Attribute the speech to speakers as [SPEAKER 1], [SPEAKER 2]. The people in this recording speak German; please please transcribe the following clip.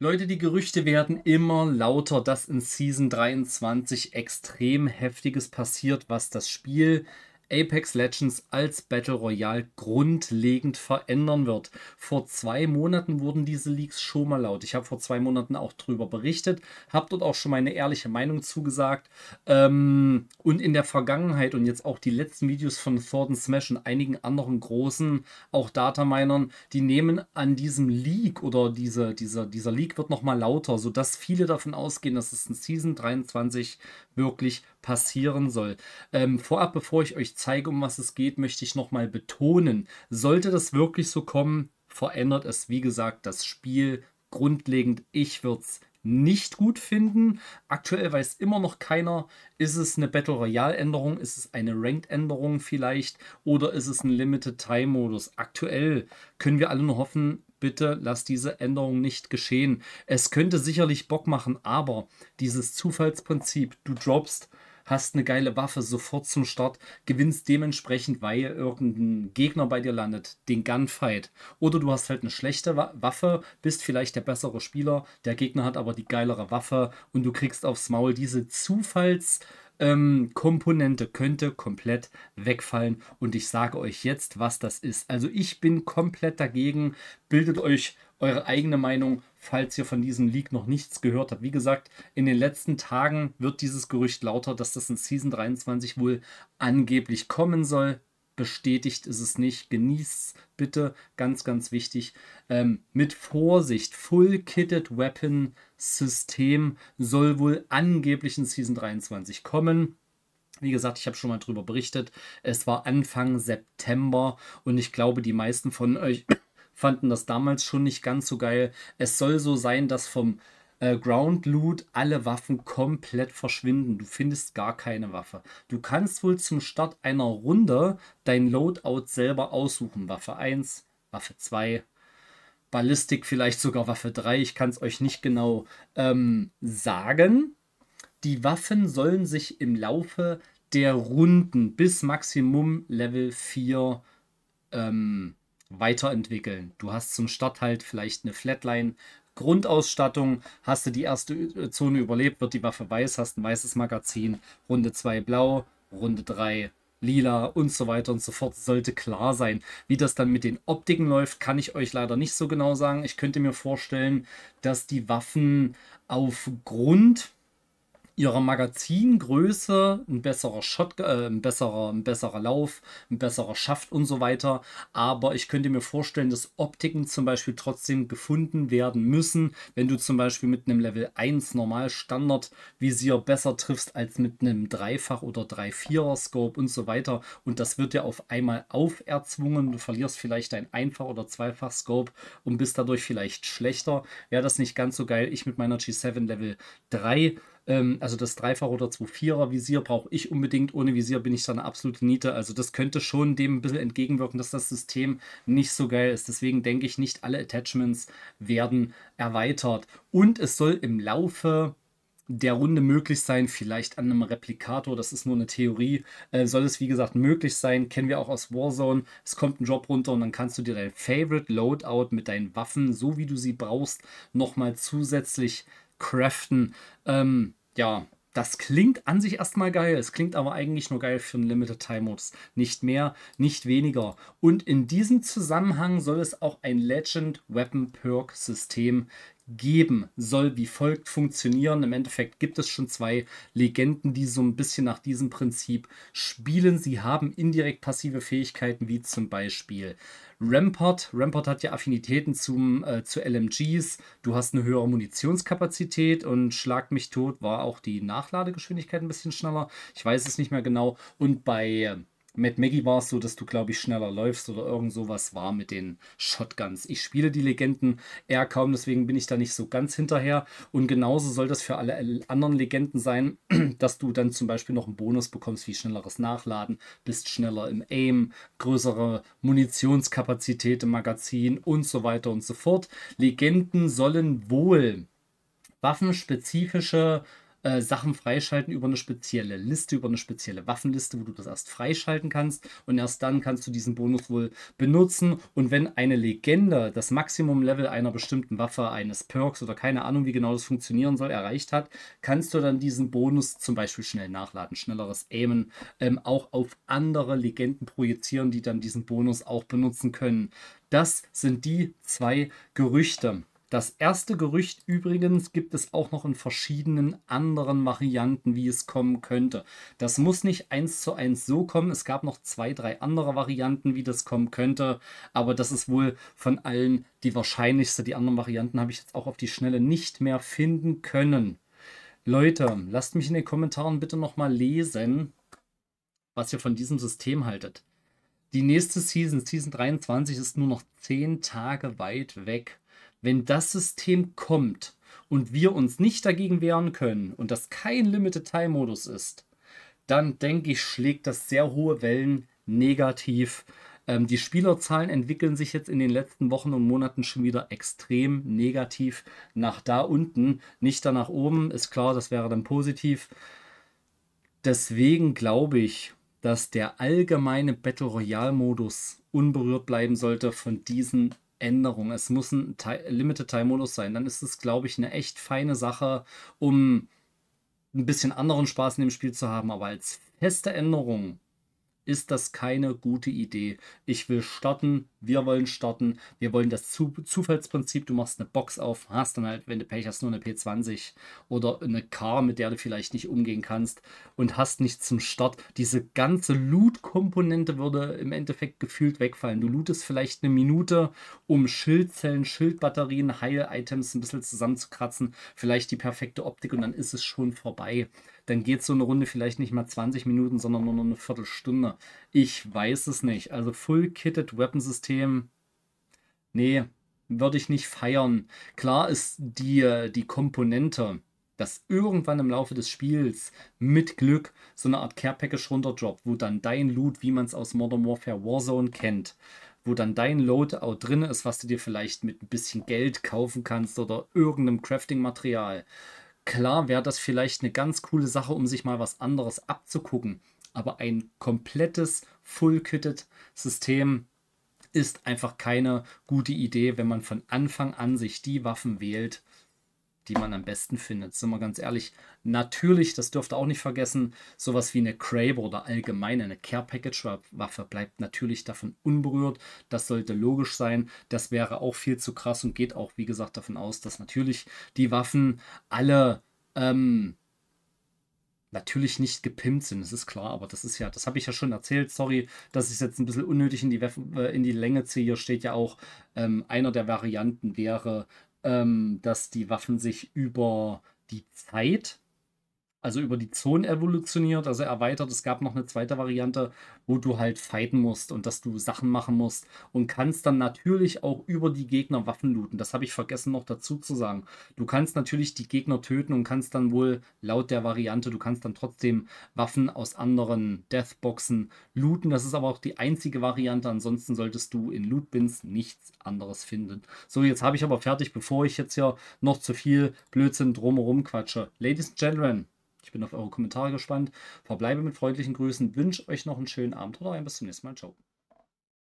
[SPEAKER 1] Leute, die Gerüchte werden immer lauter, dass in Season 23 extrem heftiges passiert, was das Spiel Apex Legends als Battle Royale grundlegend verändern wird. Vor zwei Monaten wurden diese Leaks schon mal laut. Ich habe vor zwei Monaten auch darüber berichtet, habe dort auch schon meine ehrliche Meinung zugesagt. Ähm, und in der Vergangenheit und jetzt auch die letzten Videos von Thornton Smash und einigen anderen großen, auch Dataminern, die nehmen an diesem Leak oder diese, dieser, dieser Leak wird nochmal lauter, sodass viele davon ausgehen, dass es in Season 23 wirklich passieren soll. Ähm, vorab, bevor ich euch zeige, um was es geht, möchte ich nochmal betonen. Sollte das wirklich so kommen, verändert es, wie gesagt, das Spiel grundlegend. Ich würde es nicht gut finden. Aktuell weiß immer noch keiner, ist es eine Battle Royale Änderung, ist es eine Ranked Änderung vielleicht oder ist es ein Limited Time Modus. Aktuell können wir alle nur hoffen, bitte lass diese Änderung nicht geschehen. Es könnte sicherlich Bock machen, aber dieses Zufallsprinzip, du droppst hast eine geile Waffe sofort zum Start, gewinnst dementsprechend, weil irgendein Gegner bei dir landet, den Gunfight. Oder du hast halt eine schlechte Waffe, bist vielleicht der bessere Spieler, der Gegner hat aber die geilere Waffe und du kriegst aufs Maul diese Zufallskomponente ähm, könnte komplett wegfallen und ich sage euch jetzt, was das ist. Also ich bin komplett dagegen. Bildet euch eure eigene Meinung falls ihr von diesem Leak noch nichts gehört habt. Wie gesagt, in den letzten Tagen wird dieses Gerücht lauter, dass das in Season 23 wohl angeblich kommen soll. Bestätigt ist es nicht. Genießt bitte, ganz, ganz wichtig. Ähm, mit Vorsicht, Full Kitted Weapon System soll wohl angeblich in Season 23 kommen. Wie gesagt, ich habe schon mal darüber berichtet. Es war Anfang September und ich glaube, die meisten von euch fanden das damals schon nicht ganz so geil. Es soll so sein, dass vom äh, Ground Loot alle Waffen komplett verschwinden. Du findest gar keine Waffe. Du kannst wohl zum Start einer Runde dein Loadout selber aussuchen. Waffe 1, Waffe 2, Ballistik vielleicht sogar Waffe 3. Ich kann es euch nicht genau ähm, sagen. Die Waffen sollen sich im Laufe der Runden bis Maximum Level 4 ähm, weiterentwickeln. Du hast zum Start halt vielleicht eine Flatline. Grundausstattung, hast du die erste äh, Zone überlebt, wird die Waffe weiß, hast ein weißes Magazin, Runde 2 blau, Runde 3 lila und so weiter und so fort, sollte klar sein. Wie das dann mit den Optiken läuft, kann ich euch leider nicht so genau sagen. Ich könnte mir vorstellen, dass die Waffen aufgrund ihrer Magazingröße ein besserer Shot, äh, ein besserer, ein besserer Lauf, ein besserer Schaft und so weiter. Aber ich könnte mir vorstellen, dass Optiken zum Beispiel trotzdem gefunden werden müssen, wenn du zum Beispiel mit einem Level 1 normal Standard Visier besser triffst als mit einem Dreifach- oder Drei-Vierer Scope und so weiter. Und das wird dir auf einmal auferzwungen. Du verlierst vielleicht dein Einfach- oder Zweifach Scope und bist dadurch vielleicht schlechter. Wäre das nicht ganz so geil? Ich mit meiner G7 Level 3 ähm, also das Dreifach- oder 2,4er Visier brauche ich unbedingt. Ohne Visier bin ich da eine absolute Niete. Also das könnte schon dem ein bisschen entgegenwirken, dass das System nicht so geil ist. Deswegen denke ich, nicht alle Attachments werden erweitert. Und es soll im Laufe der Runde möglich sein, vielleicht an einem Replikator, das ist nur eine Theorie, äh, soll es wie gesagt möglich sein, kennen wir auch aus Warzone, es kommt ein Job runter und dann kannst du dir dein Favorite Loadout mit deinen Waffen, so wie du sie brauchst, nochmal zusätzlich craften. Ähm, ja, das klingt an sich erstmal geil. Es klingt aber eigentlich nur geil für einen Limited Time-Modus. Nicht mehr, nicht weniger. Und in diesem Zusammenhang soll es auch ein Legend Weapon Perk System geben soll wie folgt funktionieren. Im Endeffekt gibt es schon zwei Legenden, die so ein bisschen nach diesem Prinzip spielen. Sie haben indirekt passive Fähigkeiten, wie zum Beispiel Rampart. Rampart hat ja Affinitäten zum, äh, zu LMGs. Du hast eine höhere Munitionskapazität und Schlag mich tot war auch die Nachladegeschwindigkeit ein bisschen schneller. Ich weiß es nicht mehr genau. Und bei äh, mit Maggie war es so, dass du, glaube ich, schneller läufst oder irgend sowas war mit den Shotguns. Ich spiele die Legenden eher kaum, deswegen bin ich da nicht so ganz hinterher. Und genauso soll das für alle anderen Legenden sein, dass du dann zum Beispiel noch einen Bonus bekommst, wie schnelleres Nachladen, bist schneller im Aim, größere Munitionskapazität im Magazin und so weiter und so fort. Legenden sollen wohl waffenspezifische äh, äh, Sachen freischalten über eine spezielle Liste, über eine spezielle Waffenliste, wo du das erst freischalten kannst und erst dann kannst du diesen Bonus wohl benutzen. Und wenn eine Legende das Maximum-Level einer bestimmten Waffe, eines Perks oder keine Ahnung, wie genau das funktionieren soll, erreicht hat, kannst du dann diesen Bonus zum Beispiel schnell nachladen, schnelleres Aimen, ähm, auch auf andere Legenden projizieren, die dann diesen Bonus auch benutzen können. Das sind die zwei Gerüchte. Das erste Gerücht übrigens gibt es auch noch in verschiedenen anderen Varianten, wie es kommen könnte. Das muss nicht eins zu eins so kommen. Es gab noch zwei, drei andere Varianten, wie das kommen könnte. Aber das ist wohl von allen die wahrscheinlichste. Die anderen Varianten habe ich jetzt auch auf die Schnelle nicht mehr finden können. Leute, lasst mich in den Kommentaren bitte nochmal lesen, was ihr von diesem System haltet. Die nächste Season, Season 23, ist nur noch zehn Tage weit weg wenn das System kommt und wir uns nicht dagegen wehren können und das kein Limited-Time-Modus ist, dann denke ich, schlägt das sehr hohe Wellen negativ. Ähm, die Spielerzahlen entwickeln sich jetzt in den letzten Wochen und Monaten schon wieder extrem negativ nach da unten, nicht da nach oben. Ist klar, das wäre dann positiv. Deswegen glaube ich, dass der allgemeine Battle Royale-Modus unberührt bleiben sollte von diesen Änderung. Es muss ein Limited-Time-Modus sein. Dann ist es, glaube ich, eine echt feine Sache, um ein bisschen anderen Spaß in dem Spiel zu haben. Aber als feste Änderung ist das keine gute Idee. Ich will starten, wir wollen starten, wir wollen das Zu Zufallsprinzip, du machst eine Box auf, hast dann halt, wenn du Pech hast, nur eine P20 oder eine Car, mit der du vielleicht nicht umgehen kannst und hast nichts zum Start. Diese ganze Loot-Komponente würde im Endeffekt gefühlt wegfallen. Du lootest vielleicht eine Minute, um Schildzellen, Schildbatterien, Heil-Items ein bisschen zusammenzukratzen, vielleicht die perfekte Optik und dann ist es schon vorbei. Dann geht so eine Runde vielleicht nicht mal 20 Minuten, sondern nur eine Viertelstunde ich weiß es nicht. Also Full Kitted Weaponsystem, nee, würde ich nicht feiern. Klar ist die, äh, die Komponente, dass irgendwann im Laufe des Spiels mit Glück so eine Art Care Package runterdroppt, wo dann dein Loot, wie man es aus Modern Warfare Warzone kennt, wo dann dein Loadout drin ist, was du dir vielleicht mit ein bisschen Geld kaufen kannst oder irgendeinem Crafting-Material. Klar wäre das vielleicht eine ganz coole Sache, um sich mal was anderes abzugucken aber ein komplettes Full-Kitted-System ist einfach keine gute Idee, wenn man von Anfang an sich die Waffen wählt, die man am besten findet. Sind wir ganz ehrlich, natürlich, das dürft ihr auch nicht vergessen, sowas wie eine Crave oder allgemein eine Care Package Waffe bleibt natürlich davon unberührt. Das sollte logisch sein. Das wäre auch viel zu krass und geht auch, wie gesagt, davon aus, dass natürlich die Waffen alle ähm, natürlich nicht gepimpt sind, das ist klar, aber das ist ja, das habe ich ja schon erzählt, sorry, dass ich es jetzt ein bisschen unnötig in die, Wef äh, in die Länge ziehe. Hier steht ja auch, ähm, einer der Varianten wäre, ähm, dass die Waffen sich über die Zeit also über die Zone evolutioniert, also erweitert. Es gab noch eine zweite Variante, wo du halt fighten musst und dass du Sachen machen musst und kannst dann natürlich auch über die Gegner Waffen looten. Das habe ich vergessen noch dazu zu sagen. Du kannst natürlich die Gegner töten und kannst dann wohl laut der Variante, du kannst dann trotzdem Waffen aus anderen Deathboxen looten. Das ist aber auch die einzige Variante. Ansonsten solltest du in Lootbins nichts anderes finden. So, jetzt habe ich aber fertig, bevor ich jetzt hier noch zu viel Blödsinn drumherum quatsche. Ladies and Gentlemen, ich bin auf eure Kommentare gespannt. Verbleibe mit freundlichen Grüßen, wünsche euch noch einen schönen Abend oder ein bis zum nächsten Mal. Ciao.